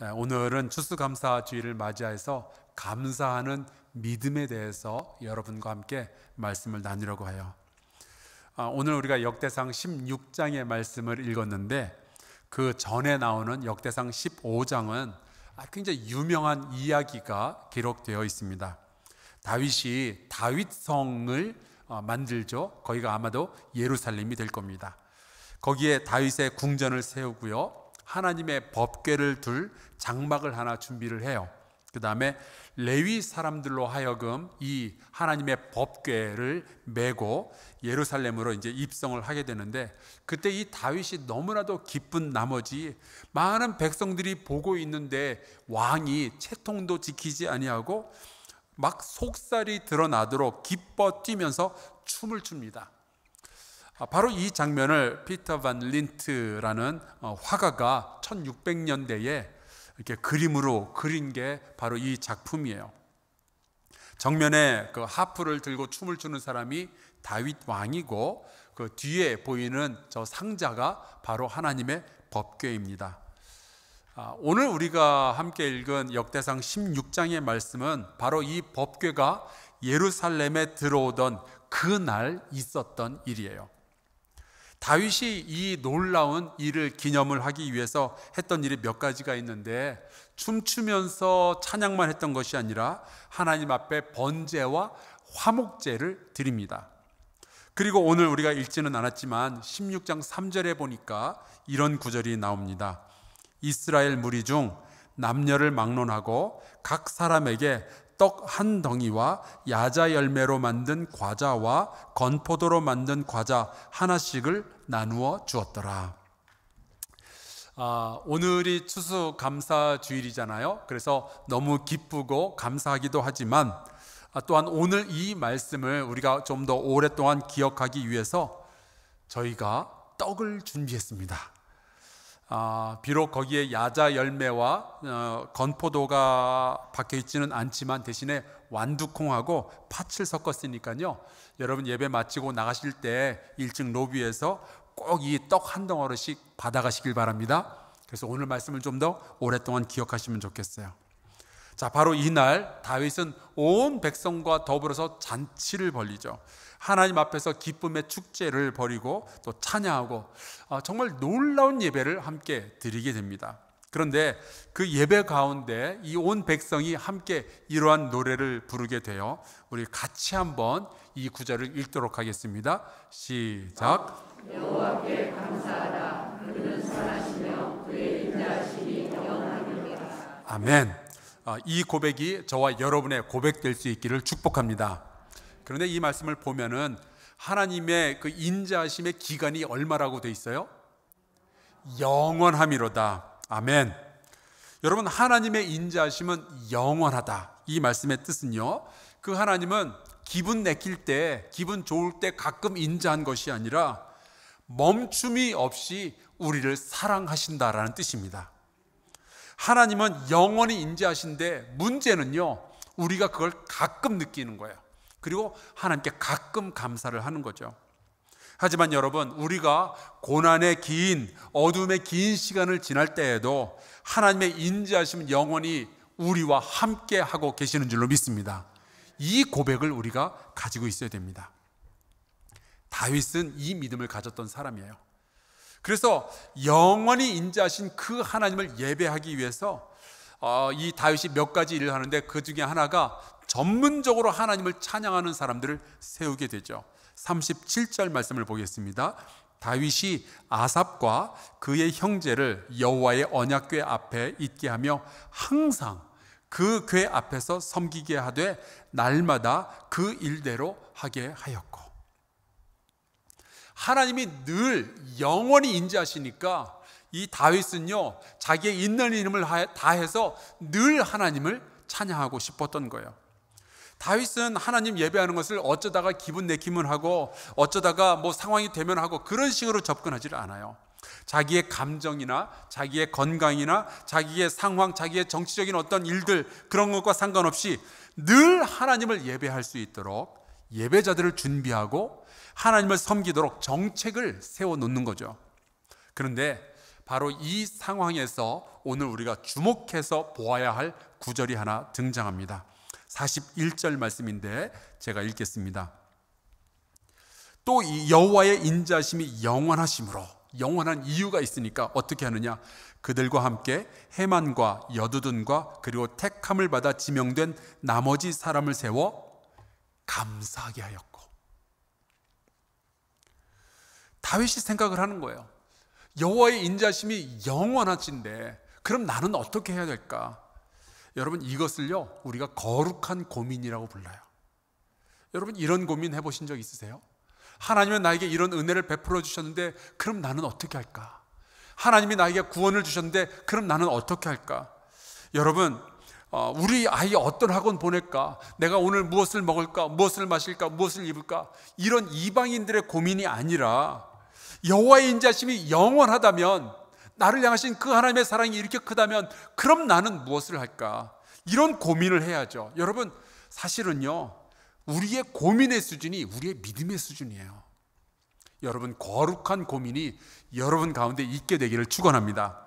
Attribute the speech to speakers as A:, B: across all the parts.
A: 예, 오늘은 추수감사 주의를 맞이해서 감사하는 믿음에 대해서 여러분과 함께 말씀을 나누려고 해요. 아, 오늘 우리가 역대상 16장의 말씀을 읽었는데 그 전에 나오는 역대상 15장은 굉장히 유명한 이야기가 기록되어 있습니다. 다윗이 다윗성을 어, 만들죠. 거기가 아마도 예루살렘이 될 겁니다. 거기에 다윗의 궁전을 세우고요. 하나님의 법궤를 둘 장막을 하나 준비를 해요. 그 다음에 레위 사람들로 하여금 이 하나님의 법궤를 메고 예루살렘으로 이제 입성을 하게 되는데 그때 이 다윗이 너무나도 기쁜 나머지 많은 백성들이 보고 있는데 왕이 채통도 지키지 아니하고 막 속살이 드러나도록 기뻐 뛰면서 춤을 춥니다. 아, 바로 이 장면을 피터 반 린트라는 어, 화가가 1600년대에 이렇게 그림으로 그린 게 바로 이 작품이에요. 정면에 그 하프를 들고 춤을 추는 사람이 다윗 왕이고 그 뒤에 보이는 저 상자가 바로 하나님의 법궤입니다. 아, 오늘 우리가 함께 읽은 역대상 16장의 말씀은 바로 이 법궤가 예루살렘에 들어오던 그날 있었던 일이에요. 다윗이 이 놀라운 일을 기념을 하기 위해서 했던 일이 몇 가지가 있는데 춤추면서 찬양만 했던 것이 아니라 하나님 앞에 번제와 화목제를 드립니다. 그리고 오늘 우리가 읽지는 않았지만 16장 3절에 보니까 이런 구절이 나옵니다. 이스라엘 무리 중 남녀를 막론하고 각 사람에게 떡한 덩이와 야자 열매로 만든 과자와 건포도로 만든 과자 하나씩을 나누어 주었더라. 아, 오늘이 추수감사 주일이잖아요. 그래서 너무 기쁘고 감사하기도 하지만 아, 또한 오늘 이 말씀을 우리가 좀 더 오랫동안 기억하기 위해서 저희가 떡을 준비했습니다. 아, 비록 거기에 야자 열매와 어, 건포도가 박혀 있지는 않지만 대신에 완두콩하고 팥을 섞었으니까요. 여러분 예배 마치고 나가실 때 1층 로비에서 꼭 이 떡 한 덩어리씩 받아가시길 바랍니다. 그래서 오늘 말씀을 좀 더 오랫동안 기억하시면 좋겠어요. 자, 바로 이날 다윗은 온 백성과 더불어서 잔치를 벌리죠. 하나님 앞에서 기쁨의 축제를 벌이고 또 찬양하고 어, 정말 놀라운 예배를 함께 드리게 됩니다. 그런데 그 예배 가운데 이 온 백성이 함께 이러한 노래를 부르게 되어 우리 같이 한번 이 구절을 읽도록 하겠습니다. 시작.
B: 여호와께 감사하라. 그는 선하시며 그의 인자심이 영원하니라.
A: 아멘. 어, 이 고백이 저와 여러분의 고백될 수 있기를 축복합니다. 그런데 이 말씀을 보면은 하나님의 그 인자하심의 기간이 얼마라고 돼 있어요? 영원함이로다. 아멘. 여러분 하나님의 인자하심은 영원하다. 이 말씀의 뜻은요. 그 하나님은 기분 내킬 때, 기분 좋을 때 가끔 인자한 것이 아니라 멈춤이 없이 우리를 사랑하신다라는 뜻입니다. 하나님은 영원히 인자하신데 문제는요, 우리가 그걸 가끔 느끼는 거예요. 그리고 하나님께 가끔 감사를 하는 거죠. 하지만 여러분, 우리가 고난의 긴, 어둠의 긴 시간을 지날 때에도 하나님의 인자하심 영원히 우리와 함께 하고 계시는 줄로 믿습니다. 이 고백을 우리가 가지고 있어야 됩니다. 다윗은 이 믿음을 가졌던 사람이에요. 그래서 영원히 인자하신 그 하나님을 예배하기 위해서 어, 이 다윗이 몇 가지 일을 하는데 그 중에 하나가 전문적으로 하나님을 찬양하는 사람들을 세우게 되죠. 37절 말씀을 보겠습니다. 다윗이 아삽과 그의 형제를 여호와의 언약궤 앞에 있게 하며 항상 그 궤 앞에서 섬기게 하되 날마다 그 일대로 하게 하였고 하나님이 늘 영원히 인지하시니까 이 다윗은요 자기의 있는 이름을 다해서 늘 하나님을 찬양하고 싶었던 거예요. 다윗은 하나님 예배하는 것을 어쩌다가 기분 내키면 하고 어쩌다가 뭐 상황이 되면 하고 그런 식으로 접근하지 않아요. 자기의 감정이나 자기의 건강이나 자기의 상황, 자기의 정치적인 어떤 일들 그런 것과 상관없이 늘 하나님을 예배할 수 있도록 예배자들을 준비하고 하나님을 섬기도록 정책을 세워 놓는 거죠. 그런데 바로 이 상황에서 오늘 우리가 주목해서 보아야 할 구절이 하나 등장합니다. 41절 말씀인데 제가 읽겠습니다. 또 이 여호와의 인자심이 영원하심으로 영원한 이유가 있으니까 어떻게 하느냐? 그들과 함께 해만과 여두둔과 그리고 택함을 받아 지명된 나머지 사람을 세워 감사하게 하였고 다윗이 생각을 하는 거예요. 여호와의 인자심이 영원하신데 그럼 나는 어떻게 해야 될까? 여러분 이것을요 우리가 거룩한 고민이라고 불러요. 여러분 이런 고민 해보신 적 있으세요? 하나님은 나에게 이런 은혜를 베풀어 주셨는데 그럼 나는 어떻게 할까? 하나님이 나에게 구원을 주셨는데 그럼 나는 어떻게 할까? 여러분 어, 우리 아이 어떤 학원 보낼까? 내가 오늘 무엇을 먹을까? 무엇을 마실까? 무엇을 입을까? 이런 이방인들의 고민이 아니라 여호와의 인자심이 영원하다면 나를 향하신 그 하나님의 사랑이 이렇게 크다면 그럼 나는 무엇을 할까? 이런 고민을 해야죠. 여러분 사실은요. 우리의 고민의 수준이 우리의 믿음의 수준이에요. 여러분 거룩한 고민이 여러분 가운데 있게 되기를 축원합니다.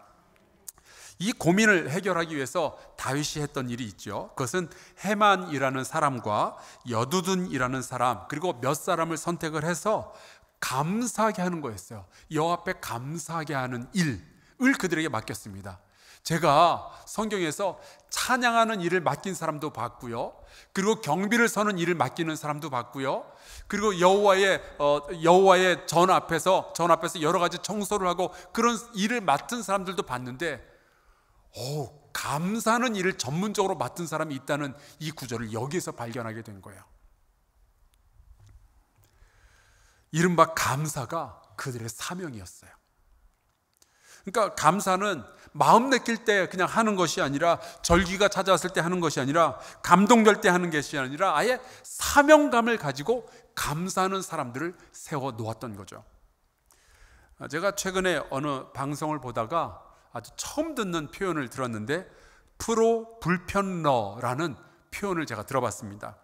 A: 이 고민을 해결하기 위해서 다윗이 했던 일이 있죠. 그것은 해만이라는 사람과 여두둔이라는 사람 그리고 몇 사람을 선택을 해서 감사하게 하는 거였어요. 여 앞에 감사하게 하는 일을 그들에게 맡겼습니다. 제가 성경에서 찬양하는 일을 맡긴 사람도 봤고요. 그리고 경비를 서는 일을 맡기는 사람도 봤고요. 그리고 여호와의 어, 여호와의 전 앞에서 전 앞에서 여러 가지 청소를 하고 그런 일을 맡은 사람들도 봤는데 오, 감사하는 일을 전문적으로 맡은 사람이 있다는 이 구절을 여기서 발견하게 된 거예요. 이른바 감사가 그들의 사명이었어요. 그러니까 감사는 마음 내킬 때 그냥 하는 것이 아니라 절기가 찾아왔을 때 하는 것이 아니라 감동될 때 하는 것이 아니라 아예 사명감을 가지고 감사하는 사람들을 세워 놓았던 거죠. 제가 최근에 어느 방송을 보다가 아주 처음 듣는 표현을 들었는데 프로 불편러라는 표현을 제가 들어봤습니다.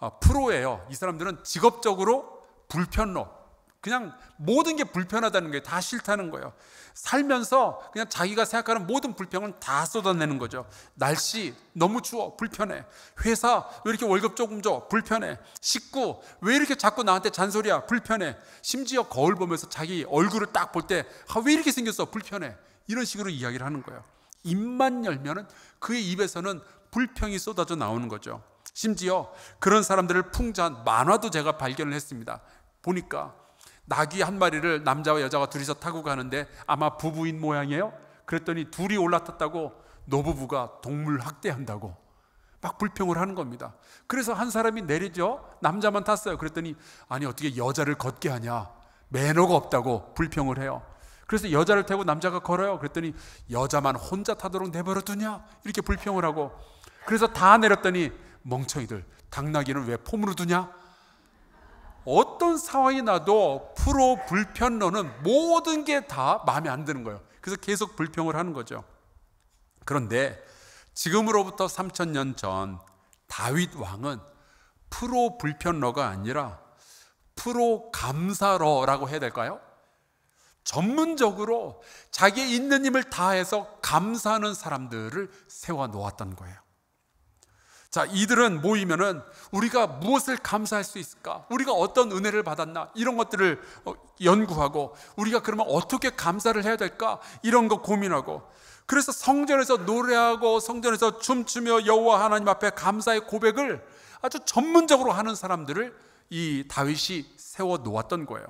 A: 아, 프로예요. 이 사람들은 직업적으로 불편로 그냥 모든 게 불편하다는 거예요. 다 싫다는 거예요. 살면서 그냥 자기가 생각하는 모든 불평은 다 쏟아내는 거죠. 날씨 너무 추워 불편해. 회사 왜 이렇게 월급 조금 줘 불편해. 식구 왜 이렇게 자꾸 나한테 잔소리야 불편해. 심지어 거울 보면서 자기 얼굴을 딱 볼 때왜 아, 이렇게 생겼어 불편해. 이런 식으로 이야기를 하는 거예요. 입만 열면은 그의 입에서는 불평이 쏟아져 나오는 거죠. 심지어 그런 사람들을 풍자한 만화도 제가 발견을 했습니다. 보니까 낙이 한 마리를 남자와 여자가 둘이서 타고 가는데 아마 부부인 모양이에요. 그랬더니 둘이 올라탔다고 노부부가 동물 학대한다고 막 불평을 하는 겁니다. 그래서 한 사람이 내리죠. 남자만 탔어요. 그랬더니 아니 어떻게 여자를 걷게 하냐. 매너가 없다고 불평을 해요. 그래서 여자를 태고 남자가 걸어요. 그랬더니 여자만 혼자 타도록 내버려 두냐? 이렇게 불평을 하고. 그래서 다 내렸더니 멍청이들, 당나귀는 왜 폼으로 두냐? 어떤 상황이 나도 프로 불편론은 모든 게 다 마음에 안 드는 거예요. 그래서 계속 불평을 하는 거죠. 그런데 지금으로부터 3천년 전 다윗 왕은 프로 불편러가 아니라 프로 감사러라고 해야 될까요? 전문적으로 자기의 있는 힘을 다해서 감사하는 사람들을 세워 놓았던 거예요. 자, 이들은 모이면은 우리가 무엇을 감사할 수 있을까? 우리가 어떤 은혜를 받았나? 이런 것들을 어, 연구하고 우리가 그러면 어떻게 감사를 해야 될까? 이런 거 고민하고 그래서 성전에서 노래하고 성전에서 춤추며 여호와 하나님 앞에 감사의 고백을 아주 전문적으로 하는 사람들을 이 다윗이 세워 놓았던 거예요.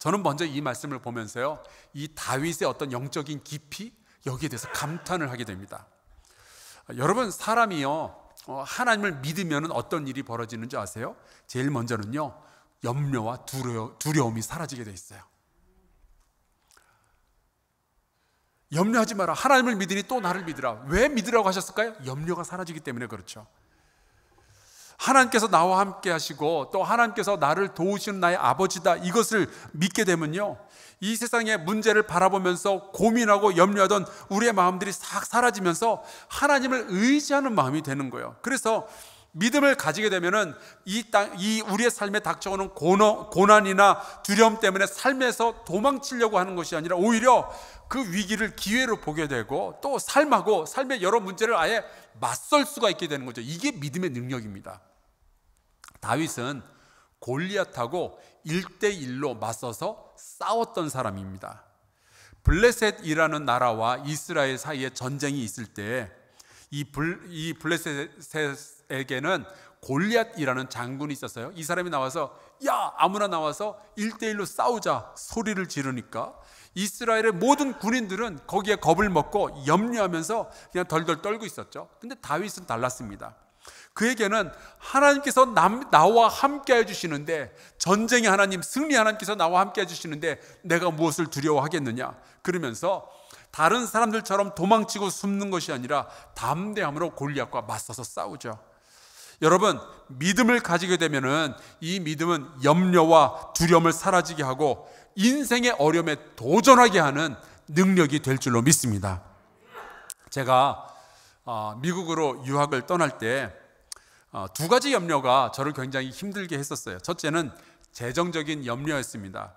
A: 저는 먼저 이 말씀을 보면서요. 이 다윗의 어떤 영적인 깊이 여기에 대해서 감탄을 하게 됩니다. 여러분 사람이요 어, 하나님을 믿으면 어떤 일이 벌어지는 지 아세요? 제일 먼저는요 염려와 두려, 움이 사라지게 돼 있어요. 염려하지 마라. 하나님을 믿으니 또 나를 믿으라. 왜 믿으라고 하셨을까요? 염려가 사라지기 때문에 그렇죠. 하나님께서 나와 함께 하시고 또 하나님께서 나를 도우시는 나의 아버지다 이것을 믿게 되면요. 이 세상의 문제를 바라보면서 고민하고 염려하던 우리의 마음들이 싹 사라지면서 하나님을 의지하는 마음이 되는 거예요. 그래서 믿음을 가지게 되면은 이 땅, 이 우리의 삶에 닥쳐오는 고난, 이나 두려움 때문에 삶에서 도망치려고 하는 것이 아니라 오히려 그 위기를 기회로 보게 되고 또 삶하고 삶의 여러 문제를 아예 맞설 수가 있게 되는 거죠. 이게 믿음의 능력입니다. 다윗은 골리앗하고 1대1로 맞서서 싸웠던 사람입니다. 블레셋이라는 나라와 이스라엘 사이에 전쟁이 있을 때 이 블레셋에게는 골리앗이라는 장군이 있었어요. 이 사람이 나와서 야 아무나 나와서 1대1로 싸우자 소리를 지르니까 이스라엘의 모든 군인들은 거기에 겁을 먹고 염려하면서 그냥 덜덜 떨고 있었죠. 근데 다윗은 달랐습니다. 그에게는 하나님께서 남, 나와 함께 해주시는데 전쟁의 하나님, 승리 하나님께서 나와 함께 해주시는데 내가 무엇을 두려워하겠느냐. 그러면서 다른 사람들처럼 도망치고 숨는 것이 아니라 담대함으로 골리앗과 맞서서 싸우죠. 여러분 믿음을 가지게 되면은 이 믿음은 염려와 두려움을 사라지게 하고 인생의 어려움에 도전하게 하는 능력이 될 줄로 믿습니다. 제가 어, 미국으로 유학을 떠날 때두 어, 가지 염려가 저를 굉장히 힘들게 했었어요. 첫째는 재정적인 염려였습니다.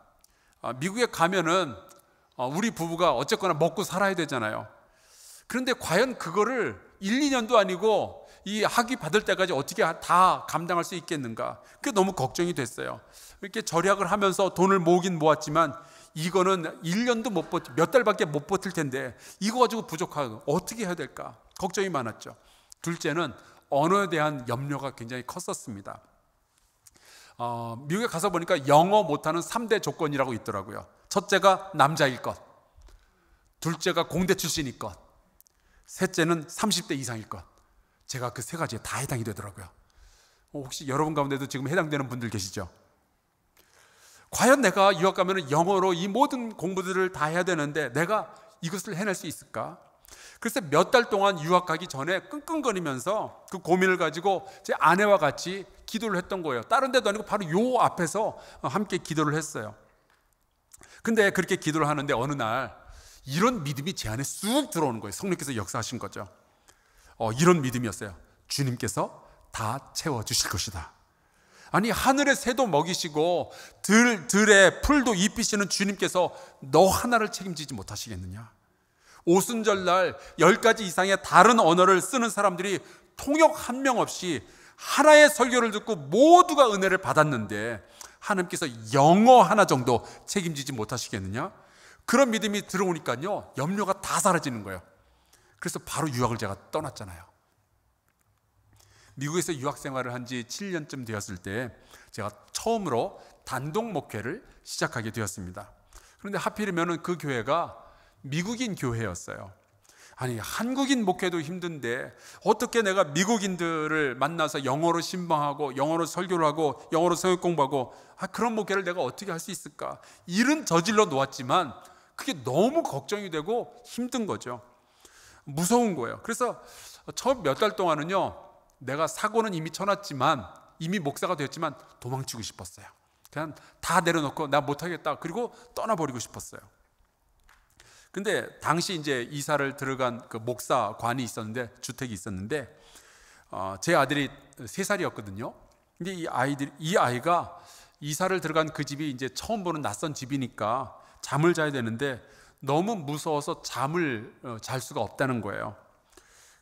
A: 어, 미국에 가면은 우리 부부가 어쨌거나 먹고 살아야 되잖아요. 그런데 과연 그거를 1, 2년도 아니고 이 학위 받을 때까지 어떻게 다 감당할 수 있겠는가? 그게 너무 걱정이 됐어요. 이렇게 절약을 하면서 돈을 모으긴 모았지만 이거는 1년도 못 버티, 몇 달밖에 못 버틸 텐데 이거 가지고 부족하고 어떻게 해야 될까? 걱정이 많았죠. 둘째는 언어에 대한 염려가 굉장히 컸었습니다. 어, 미국에 가서 보니까 영어 못하는 3대 조건이라고 있더라고요. 첫째가 남자일 것. 둘째가 공대 출신일 것. 셋째는 30대 이상일 것. 제가 그 세 가지에 다 해당이 되더라고요. 어, 혹시 여러분 가운데도 지금 해당되는 분들 계시죠? 과연 내가 유학 가면 영어로 이 모든 공부들을 다 해야 되는데 내가 이것을 해낼 수 있을까? 글쎄 몇 달 동안 유학 가기 전에 끙끙거리면서 그 고민을 가지고 제 아내와 같이 기도를 했던 거예요. 다른 데도 아니고 바로 요 앞에서 함께 기도를 했어요. 근데 그렇게 기도를 하는데 어느 날 이런 믿음이 제 안에 쑥 들어오는 거예요. 성령께서 역사하신 거죠. 어, 이런 믿음이었어요. 주님께서 다 채워주실 것이다. 아니, 하늘의 새도 먹이시고, 들, 들에 풀도 입히시는 주님께서 너 하나를 책임지지 못하시겠느냐? 오순절날 1가지 이상의 다른 언어를 쓰는 사람들이 통역 한 명 없이 하나의 설교를 듣고 모두가 은혜를 받았는데 하나님께서 영어 하나 정도 책임지지 못하시겠느냐? 그런 믿음이 들어오니까요, 염려가 다 사라지는 거예요. 그래서 바로 유학을 제가 떠났잖아요. 미국에서 유학 생활을 한 지 7년쯤 되었을 때 제가 처음으로 단독 목회를 시작하게 되었습니다. 그런데 하필이면 그 교회가 미국인 교회였어요. 아니, 한국인 목회도 힘든데 어떻게 내가 미국인들을 만나서 영어로 신방하고 영어로 설교를 하고 영어로 성역 공부하고 아, 그런 목회를 내가 어떻게 할 수 있을까? 일은 저질러 놓았지만 그게 너무 걱정이 되고 힘든 거죠. 무서운 거예요. 그래서 처음 몇 달 동안은요, 내가 사고는 이미 쳐놨지만, 이미 목사가 되었지만 도망치고 싶었어요. 그냥 다 내려놓고 나 못하겠다. 그리고 떠나버리고 싶었어요. 근데 당시 이제 이사를 들어간 그 목사관이 있었는데, 주택이 있었는데, 어, 제 아들이 세살이었거든요 근데 이 아이들, 이 아이가 이사를 들어간 그 집이 이제 처음 보는 낯선 집이니까 잠을 자야 되는데 너무 무서워서 잠을 어, 잘 수가 없다는 거예요.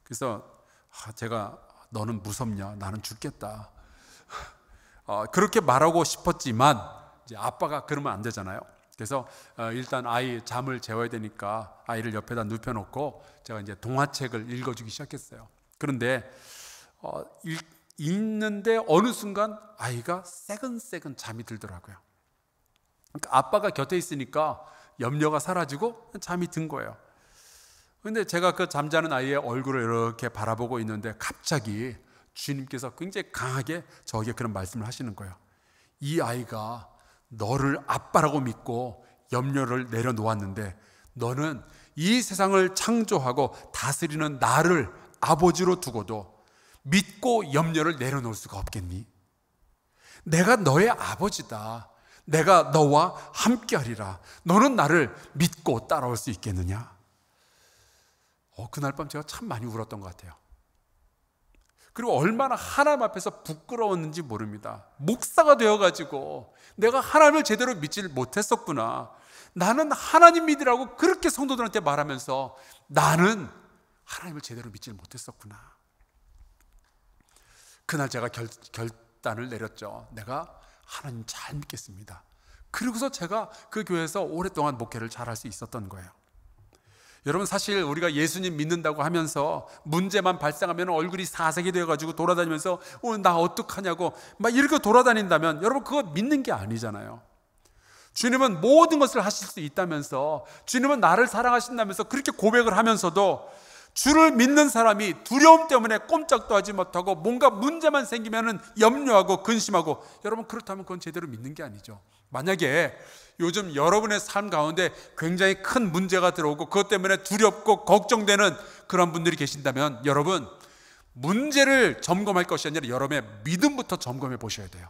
A: 그래서 아, 제가 너는 무섭냐? 나는 죽겠다. 어, 그렇게 말하고 싶었지만 아빠가 그러면 안 되잖아요. 그래서 어, 일단 아이 잠을 재워야 되니까 아이를 옆에다 눕혀놓고 제가 이제 동화책을 읽어주기 시작했어요. 그런데 읽는데 어느 순간 아이가 새근새근 잠이 들더라고요. 그러니까 아빠가 곁에 있으니까 염려가 사라지고 잠이 든 거예요. 근데 제가 그 잠자는 아이의 얼굴을 이렇게 바라보고 있는데 갑자기 주님께서 굉장히 강하게 저에게 그런 말씀을 하시는 거예요. 이 아이가 너를 아빠라고 믿고 염려를 내려놓았는데 너는 이 세상을 창조하고 다스리는 나를 아버지로 두고도 믿고 염려를 내려놓을 수가 없겠니? 내가 너의 아버지다. 내가 너와 함께하리라. 너는 나를 믿고 따라올 수 있겠느냐? 어, 그날 밤 제가 참 많이 울었던 것 같아요. 그리고 얼마나 하나님 앞에서 부끄러웠는지 모릅니다. 목사가 되어가지고 내가 하나님을 제대로 믿질 못했었구나. 나는 하나님 믿으라고 그렇게 성도들한테 말하면서 나는 하나님을 제대로 믿질 못했었구나. 그날 제가 결, 결단을 내렸죠. 내가 하나님 잘 믿겠습니다. 그리고서 제가 그 교회에서 오랫동안 목회를 잘 할 수 있었던 거예요. 여러분 사실 우리가 예수님 믿는다고 하면서 문제만 발생하면 얼굴이 사색이 되어가지고 돌아다니면서 오늘 어, 나 어떡하냐고 막 이렇게 돌아다닌다면 여러분 그거 믿는 게 아니잖아요. 주님은 모든 것을 하실 수 있다면서 주님은 나를 사랑하신다면서 그렇게 고백을 하면서도 주를 믿는 사람이 두려움 때문에 꼼짝도 하지 못하고 뭔가 문제만 생기면 염려하고 근심하고 여러분 그렇다면 그건 제대로 믿는 게 아니죠. 만약에 요즘 여러분의 삶 가운데 굉장히 큰 문제가 들어오고 그것 때문에 두렵고 걱정되는 그런 분들이 계신다면 여러분 문제를 점검할 것이 아니라 여러분의 믿음부터 점검해 보셔야 돼요.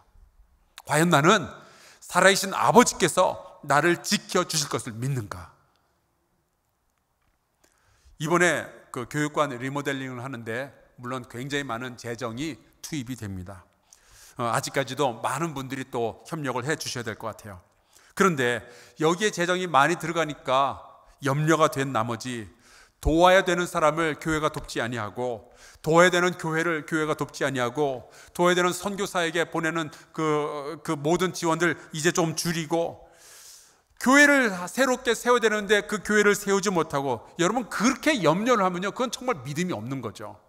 A: 과연 나는 살아계신 아버지께서 나를 지켜 주실 것을 믿는가? 이번에 그 교육관 리모델링을 하는데 물론 굉장히 많은 재정이 투입이 됩니다. 어, 아직까지도 많은 분들이 또 협력을 해 주셔야 될 것 같아요. 그런데 여기에 재정이 많이 들어가니까 염려가 된 나머지 도와야 되는 사람을 교회가 돕지 아니하고 도와야 되는 교회를 교회가 돕지 아니하고 도와야 되는 선교사에게 보내는 그, 그 모든 지원들 이제 좀 줄이고 교회를 새롭게 세워야 되는데 그 교회를 세우지 못하고 여러분 그렇게 염려를 하면요. 그건 정말 믿음이 없는 거죠.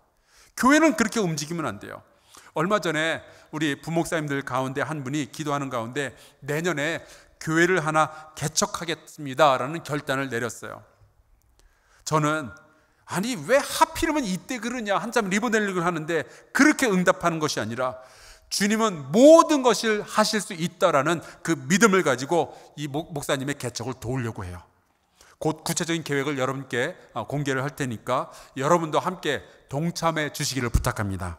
A: 교회는 그렇게 움직이면 안 돼요. 얼마 전에 우리 부목사님들 가운데 한 분이 기도하는 가운데 내년에 교회를 하나 개척하겠습니다라는 결단을 내렸어요. 저는 아니 왜 하필이면 이때 그러냐 한참 리보델링을 하는데 그렇게 응답하는 것이 아니라 주님은 모든 것을 하실 수 있다라는 그 믿음을 가지고 이 목사님의 개척을 도우려고 해요. 곧 구체적인 계획을 여러분께 어, 공개를 할 테니까 여러분도 함께 동참해 주시기를 부탁합니다.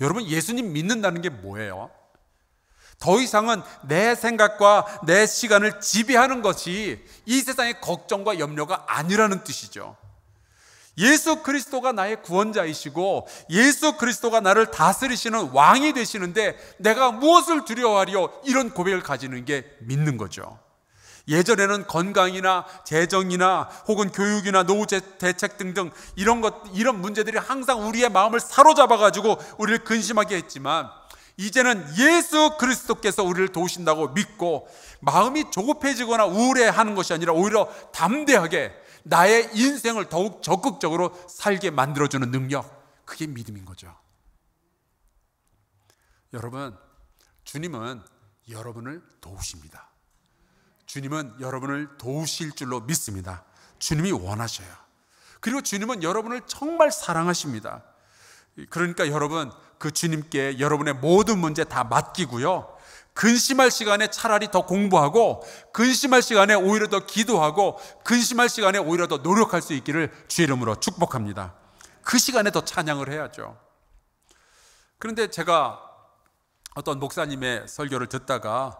A: 여러분, 예수님 믿는다는 게 뭐예요? 더 이상은 내 생각과 내 시간을 지배하는 것이 이 세상의 걱정과 염려가 아니라는 뜻이죠. 예수 그리스도가 나의 구원자이시고 예수 그리스도가 나를 다스리시는 왕이 되시는데 내가 무엇을 두려워하려 리 이런 고백을 가지는 게 믿는 거죠. 예전에는 건강이나 재정이나 혹은 교육이나 노후 대책 등등 이런 것 이런 문제들이 항상 우리의 마음을 사로잡아 가지고 우리를 근심하게 했지만 이제는 예수 그리스도께서 우리를 도우신다고 믿고 마음이 조급해지거나 우울해하는 것이 아니라 오히려 담대하게 나의 인생을 더욱 적극적으로 살게 만들어주는 능력. 그게 믿음인 거죠. 여러분, 주님은 여러분을 도우십니다. 주님은 여러분을 도우실 줄로 믿습니다. 주님이 원하셔요. 그리고 주님은 여러분을 정말 사랑하십니다. 그러니까 여러분, 그 주님께 여러분의 모든 문제 다 맡기고요. 근심할 시간에 차라리 더 공부하고 근심할 시간에 오히려 더 기도하고 근심할 시간에 오히려 더 노력할 수 있기를 주의 이름으로 축복합니다. 그 시간에 더 찬양을 해야죠. 그런데 제가 어떤 목사님의 설교를 듣다가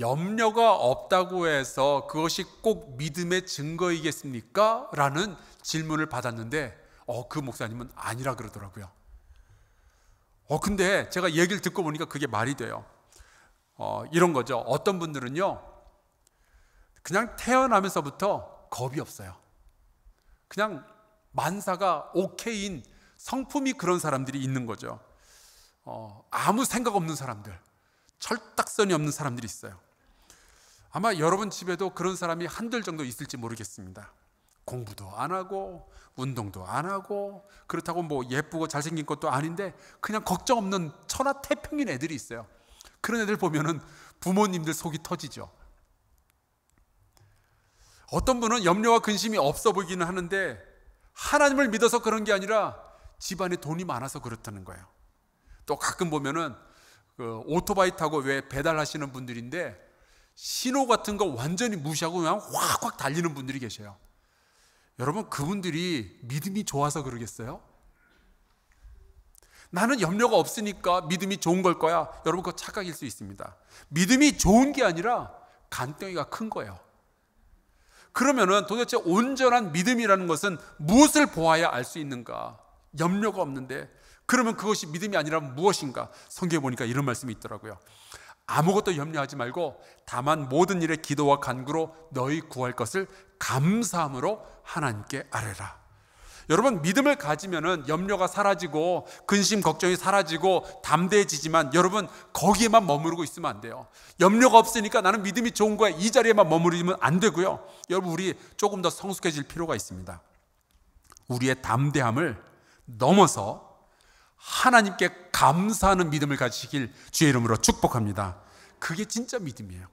A: 염려가 없다고 해서 그것이 꼭 믿음의 증거이겠습니까? 라는 질문을 받았는데 어, 그 목사님은 아니라 그러더라고요. 어, 근데 제가 얘기를 듣고 보니까 그게 말이 돼요. 어, 이런 거죠. 어떤 분들은요, 그냥 태어나면서부터 겁이 없어요. 그냥 만사가 오케이인 성품이 그런 사람들이 있는 거죠. 어, 아무 생각 없는 사람들, 철딱선이 없는 사람들이 있어요. 아마 여러분 집에도 그런 사람이 한둘 정도 있을지 모르겠습니다. 공부도 안 하고, 운동도 안 하고, 그렇다고 뭐 예쁘고 잘생긴 것도 아닌데, 그냥 걱정 없는 천하태평인 애들이 있어요. 그런 애들 보면은 부모님들 속이 터지죠. 어떤 분은 염려와 근심이 없어 보이기는 하는데 하나님을 믿어서 그런 게 아니라 집안에 돈이 많아서 그렇다는 거예요. 또 가끔 보면은 그 오토바이 타고 왜 배달하시는 분들인데 신호 같은 거 완전히 무시하고 그냥 확 확 달리는 분들이 계세요. 여러분 그분들이 믿음이 좋아서 그러겠어요? 나는 염려가 없으니까 믿음이 좋은 걸 거야. 여러분 그거 착각일 수 있습니다. 믿음이 좋은 게 아니라 간덩이가 큰 거예요. 그러면은 도대체 온전한 믿음이라는 것은 무엇을 보아야 알 수 있는가? 염려가 없는데 그러면 그것이 믿음이 아니라 무엇인가? 성경에 보니까 이런 말씀이 있더라고요. 아무것도 염려하지 말고 다만 모든 일에 기도와 간구로 너희 구할 것을 감사함으로 하나님께 아뢰라. 여러분 믿음을 가지면은 염려가 사라지고 근심 걱정이 사라지고 담대해지지만 여러분 거기에만 머무르고 있으면 안 돼요. 염려가 없으니까 나는 믿음이 좋은 거야 이 자리에만 머무르면 안 되고요. 여러분 우리 조금 더 성숙해질 필요가 있습니다. 우리의 담대함을 넘어서 하나님께 감사하는 믿음을 가지시길 주의 이름으로 축복합니다. 그게 진짜 믿음이에요.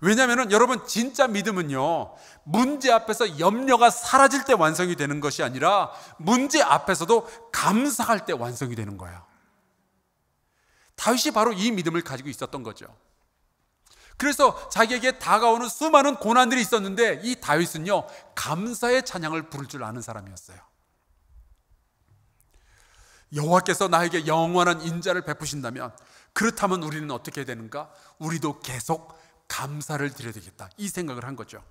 A: 왜냐하면 여러분 진짜 믿음은요 문제 앞에서 염려가 사라질 때 완성이 되는 것이 아니라 문제 앞에서도 감사할 때 완성이 되는 거야. 다윗이 바로 이 믿음을 가지고 있었던 거죠. 그래서 자기에게 다가오는 수많은 고난들이 있었는데 이 다윗은요 감사의 찬양을 부를 줄 아는 사람이었어요. 여호와께서 나에게 영원한 인자를 베푸신다면 그렇다면 우리는 어떻게 되는가? 우리도 계속 감사를 드려야 되겠다. 이 생각을 한 거죠.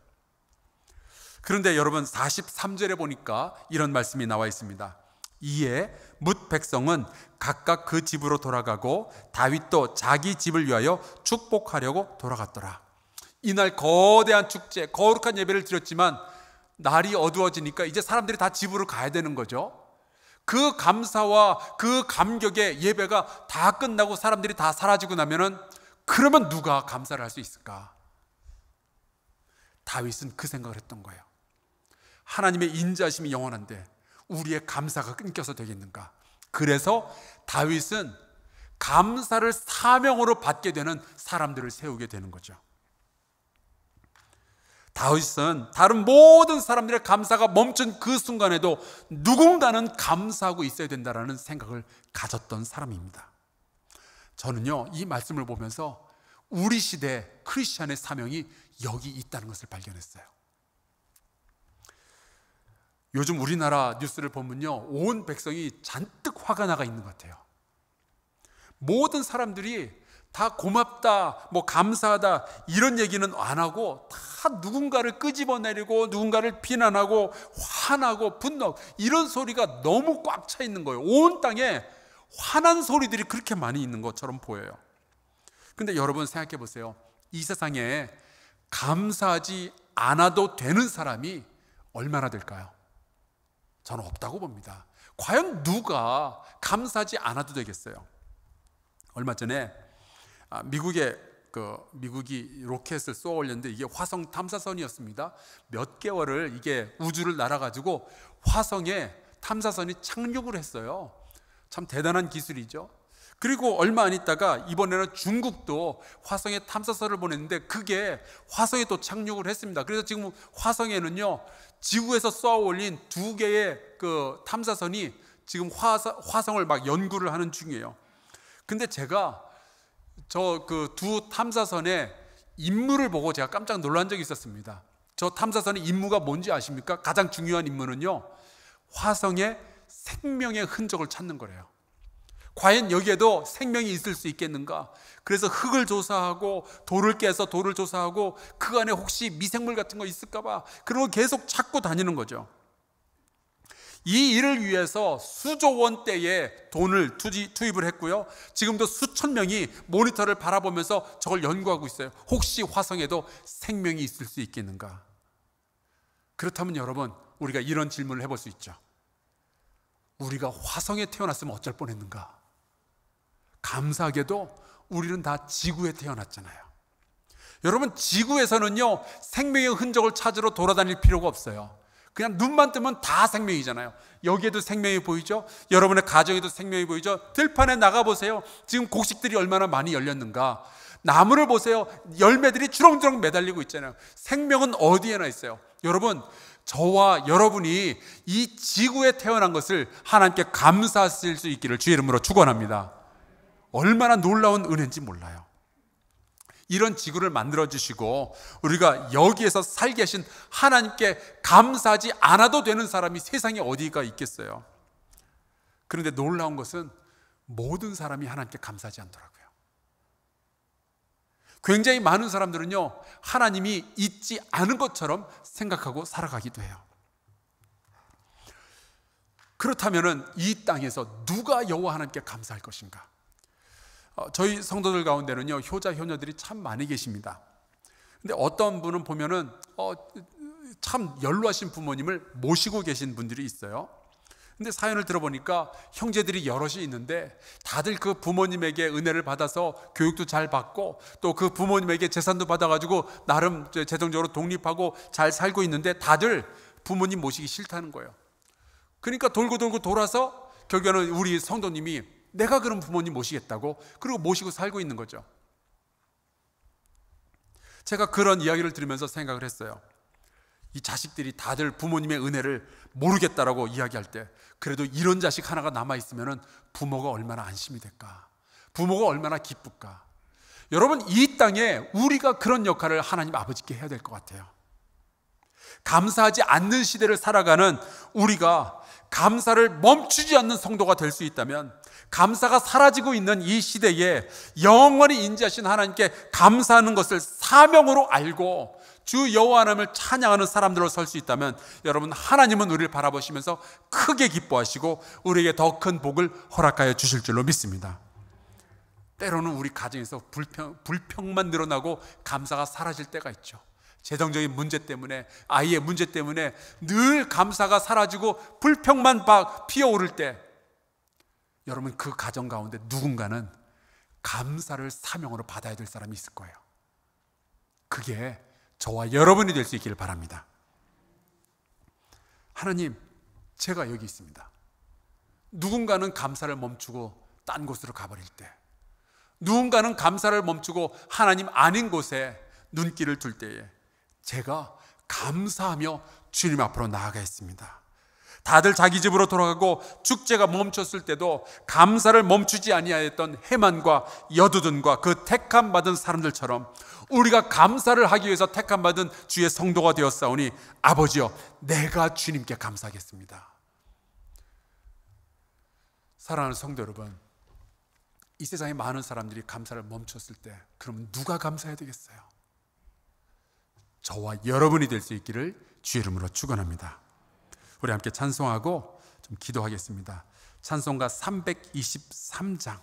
A: 그런데 여러분 43절에 보니까 이런 말씀이 나와 있습니다. 이에 묻 백성은 각각 그 집으로 돌아가고 다윗도 자기 집을 위하여 축복하려고 돌아갔더라. 이날 거대한 축제, 거룩한 예배를 드렸지만 날이 어두워지니까 이제 사람들이 다 집으로 가야 되는 거죠. 그 감사와 그 감격의 예배가 다 끝나고 사람들이 다 사라지고 나면은 그러면 누가 감사를 할 수 있을까? 다윗은 그 생각을 했던 거예요. 하나님의 인자심이 영원한데 우리의 감사가 끊겨서 되겠는가? 그래서 다윗은 감사를 사명으로 받게 되는 사람들을 세우게 되는 거죠. 다윗은 다른 모든 사람들의 감사가 멈춘 그 순간에도 누군가는 감사하고 있어야 된다라는 생각을 가졌던 사람입니다. 저는요, 이 말씀을 보면서 우리 시대 크리스천의 사명이 여기 있다는 것을 발견했어요. 요즘 우리나라 뉴스를 보면요, 온 백성이 잔뜩 화가 나가 있는 것 같아요. 모든 사람들이 다 고맙다, 뭐 감사하다 이런 얘기는 안 하고 다 누군가를 끄집어내리고 누군가를 비난하고 화나고 분노 이런 소리가 너무 꽉 차 있는 거예요. 온 땅에 화난 소리들이 그렇게 많이 있는 것처럼 보여요. 근데 여러분 생각해 보세요. 이 세상에 감사하지 않아도 되는 사람이 얼마나 될까요? 저는 없다고 봅니다. 과연 누가 감사하지 않아도 되겠어요? 얼마 전에 아, 미국의 그 미국이 로켓을 쏘아 올렸는데 이게 화성 탐사선이었습니다. 몇 개월을 이게 우주를 날아가지고 화성에 탐사선이 착륙을 했어요. 참 대단한 기술이죠. 그리고 얼마 안 있다가 이번에는 중국도 화성에 탐사선을 보냈는데 그게 화성에 또 착륙을 했습니다. 그래서 지금 화성에는요 지구에서 쏘아 올린 두 개의 그 탐사선이 지금 화성을막 연구를 하는 중이에요. 근데 제가 저 그 두 탐사선의 임무를 보고 제가 깜짝 놀란 적이 있었습니다. 저 탐사선의 임무가 뭔지 아십니까? 가장 중요한 임무는요 화성에 생명의 흔적을 찾는 거래요. 과연 여기에도 생명이 있을 수 있겠는가? 그래서 흙을 조사하고 돌을 깨서 돌을 조사하고 그 안에 혹시 미생물 같은 거 있을까봐 그런 걸 계속 찾고 다니는 거죠. 이 일을 위해서 수조 원대의 돈을 투지, 투입을 했고요. 지금도 수천 명이 모니터를 바라보면서 저걸 연구하고 있어요. 혹시 화성에도 생명이 있을 수 있겠는가? 그렇다면 여러분, 우리가 이런 질문을 해볼 수 있죠. 우리가 화성에 태어났으면 어쩔 뻔했는가? 감사하게도 우리는 다 지구에 태어났잖아요. 여러분, 지구에서는요, 생명의 흔적을 찾으러 돌아다닐 필요가 없어요. 그냥 눈만 뜨면 다 생명이잖아요. 여기에도 생명이 보이죠? 여러분의 가정에도 생명이 보이죠? 들판에 나가보세요. 지금 곡식들이 얼마나 많이 열렸는가. 나무를 보세요. 열매들이 주렁주렁 매달리고 있잖아요. 생명은 어디에나 있어요. 여러분, 저와 여러분이 이 지구에 태어난 것을 하나님께 감사하실 수 있기를 주의 이름으로 축원합니다. 얼마나 놀라운 은혜인지 몰라요. 이런 지구를 만들어 주시고 우리가 여기에서 살게 하신 하나님께 감사하지 않아도 되는 사람이 세상에 어디가 있겠어요. 그런데 놀라운 것은 모든 사람이 하나님께 감사하지 않더라고요. 굉장히 많은 사람들은요, 하나님이 있지 않은 것처럼 생각하고 살아가기도 해요. 그렇다면은 이 땅에서 누가 여호와 하나님께 감사할 것인가? 어, 저희 성도들 가운데는요, 효자 효녀들이 참 많이 계십니다. 근데 어떤 분은 보면은 어, 참 연로하신 부모님을 모시고 계신 분들이 있어요. 근데 사연을 들어보니까 형제들이 여럿이 있는데 다들 그 부모님에게 은혜를 받아서 교육도 잘 받고 또 그 부모님에게 재산도 받아가지고 나름 재정적으로 독립하고 잘 살고 있는데 다들 부모님 모시기 싫다는 거예요. 그러니까 돌고 돌고 돌아서 결국에는 우리 성도님이 내가 그런 부모님 모시겠다고 그리고 모시고 살고 있는 거죠. 제가 그런 이야기를 들으면서 생각을 했어요. 자식들이 다들 부모님의 은혜를 모르겠다라고 이야기할 때 그래도 이런 자식 하나가 남아 있으면 부모가 얼마나 안심이 될까? 부모가 얼마나 기쁠까? 여러분 이 땅에 우리가 그런 역할을 하나님 아버지께 해야 될 것 같아요. 감사하지 않는 시대를 살아가는 우리가 감사를 멈추지 않는 성도가 될 수 있다면 감사가 사라지고 있는 이 시대에 영원히 인지하신 하나님께 감사하는 것을 사명으로 알고 주 여호와 하나님을 찬양하는 사람들로 설 수 있다면 여러분 하나님은 우리를 바라보시면서 크게 기뻐하시고 우리에게 더 큰 복을 허락하여 주실 줄로 믿습니다. 때로는 우리 가정에서 불평, 불평만 늘어나고 감사가 사라질 때가 있죠. 재정적인 문제 때문에 아이의 문제 때문에 늘 감사가 사라지고 불평만 피어오를 때 여러분 그 가정 가운데 누군가는 감사를 사명으로 받아야 될 사람이 있을 거예요. 그게 저와 여러분이 될 수 있기를 바랍니다. 하나님, 제가 여기 있습니다. 누군가는 감사를 멈추고 딴 곳으로 가버릴 때, 누군가는 감사를 멈추고 하나님 아닌 곳에 눈길을 둘 때에 제가 감사하며 주님 앞으로 나아가겠습니다. 다들 자기 집으로 돌아가고 축제가 멈췄을 때도 감사를 멈추지 아니하였던 해만과 여두둔과 그 택함 받은 사람들처럼 우리가 감사를 하기 위해서 택함 받은 주의 성도가 되었사오니 아버지여 내가 주님께 감사하겠습니다. 사랑하는 성도 여러분, 이 세상에 많은 사람들이 감사를 멈췄을 때 그럼 누가 감사해야 되겠어요? 저와 여러분이 될 수 있기를 주의 이름으로 축원합니다. 우리 함께 찬송하고 좀 기도하겠습니다. 찬송가 323장.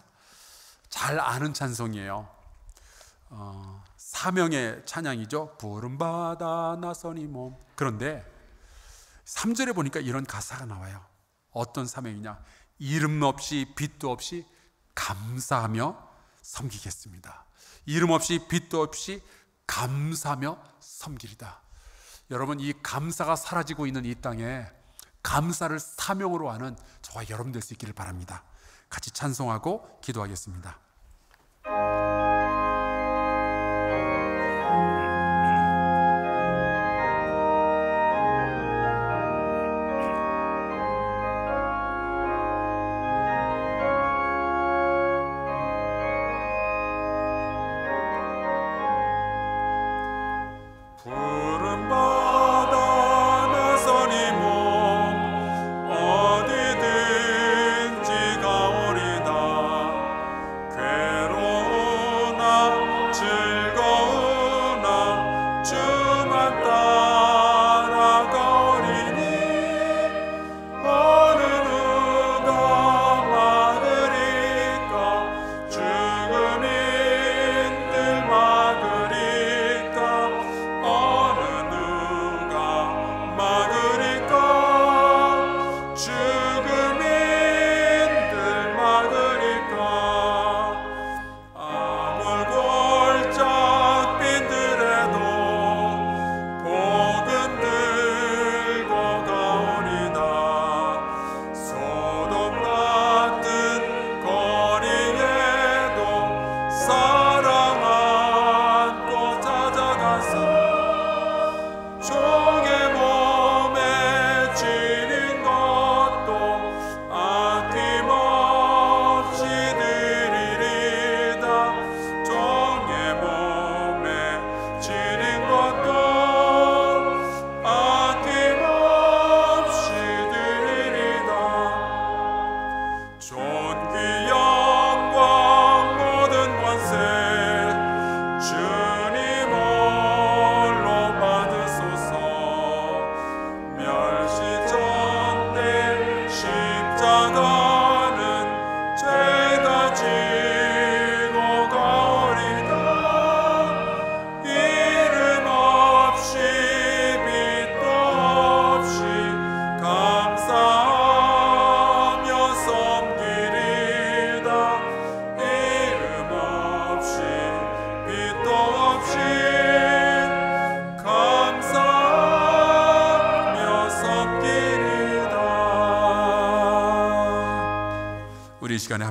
A: 잘 아는 찬송이에요. 어, 사명의 찬양이죠. 부름 바다 나서니 몸. 그런데 3절에 보니까 이런 가사가 나와요. 어떤 사명이냐? 이름 없이 빛도 없이 감사하며 섬기겠습니다. 이름 없이 빛도 없이 감사하며 섬기리다. 여러분 이 감사가 사라지고 있는 이 땅에 감사를 사명으로 하는 저와 여러분 될 수 있기를 바랍니다. 같이 찬송하고 기도하겠습니다.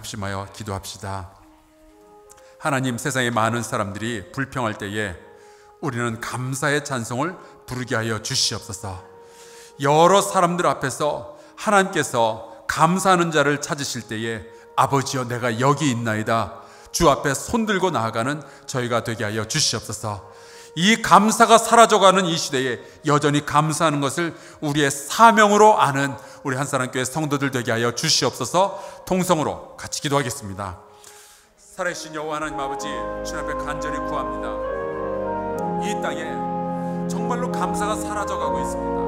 A: 합심하여 기도합시다. 하나님 세상의 많은 사람들이 불평할 때에 우리는 감사의 찬송을 부르게 하여 주시옵소서. 여러 사람들 앞에서 하나님께서 감사하는 자를 찾으실 때에 아버지여 내가 여기 있나이다. 주 앞에 손들고 나아가는 저희가 되게 하여 주시옵소서. 이 감사가 사라져가는 이 시대에 여전히 감사하는 것을 우리의 사명으로 아는 우리 한사람교회 성도들 되게 하여 주시옵소서 통성으로 같이 기도하겠습니다. 살아계신 여호와 하나님 아버지 주 앞에 간절히 구합니다. 이 땅에 정말로 감사가 사라져가고 있습니다.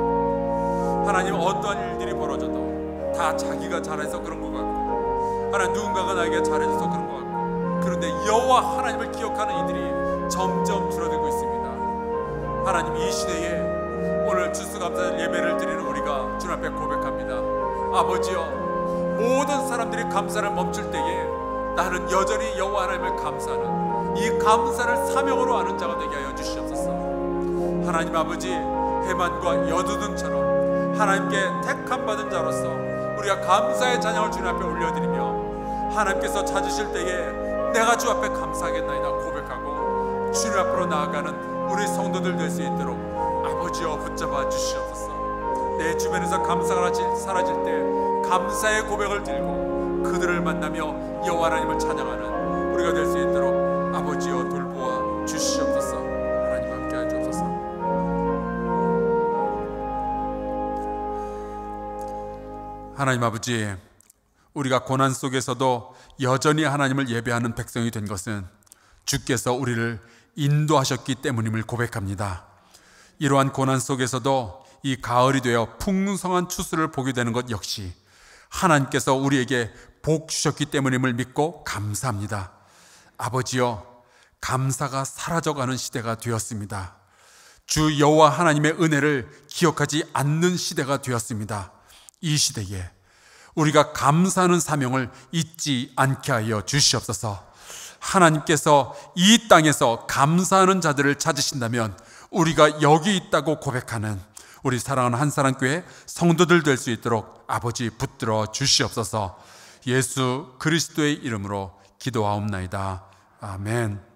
A: 하나님 어떠한 일들이 벌어져도 다 자기가 잘해서 그런 것 같고 하나님 누군가가 나에게 잘해줘서 그런 것 같고 그런데 여호와 하나님을 기억하는 이들이 점점 줄어들고 있습니다. 하나님 이 시대에 오늘 주수감사 의 예배를 드리는 우리가 주 앞에 고백합니다. 아버지여 모든 사람들이 감사를 멈출 때에 나는 여전히 여호와 하나님을 감사하는 이 감사를 사명으로 아는 자가 되게 하여 주시옵소서. 하나님 아버지 해만과 여두둔처럼 하나님께 택함 받은 자로서 우리가 감사의 찬양을 주님 앞에 올려드리며 하나님께서 찾으실 때에 내가 주 앞에 감사하겠나이다 고백하고 주님 앞으로 나아가는 우리 성도들 될 수 있도록 주여 붙잡아 주시옵소서 내 주변에서 감사가 사라질 때 감사의 고백을 들고 그들을 만나며 여호와 하나님을 찬양하는 우리가 될 수 있도록 아버지여 돌보아 주시옵소서 하나님 함께하여 주옵소서 하나님 아버지 우리가 고난 속에서도 여전히 하나님을 예배하는 백성이 된 것은 주께서 우리를 인도하셨기 때문임을 고백합니다. 이러한 고난 속에서도 이 가을이 되어 풍성한 추수를 보게 되는 것 역시 하나님께서 우리에게 복 주셨기 때문임을 믿고 감사합니다. 아버지여, 감사가 사라져가는 시대가 되었습니다. 주 여호와 하나님의 은혜를 기억하지 않는 시대가 되었습니다. 이 시대에 우리가 감사하는 사명을 잊지 않게 하여 주시옵소서. 하나님께서 이 땅에서 감사하는 자들을 찾으신다면 우리가 여기 있다고 고백하는 우리 사랑하는 한사람교회 성도들 될 수 있도록 아버지 붙들어 주시옵소서 예수 그리스도의 이름으로 기도하옵나이다. 아멘.